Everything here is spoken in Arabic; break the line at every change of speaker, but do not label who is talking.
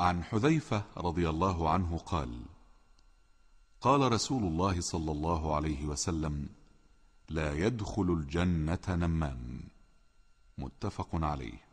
عن حذيفة رضي الله عنه قال قال رسول الله صلى الله عليه وسلم لا يدخل الجنة نمام متفق عليه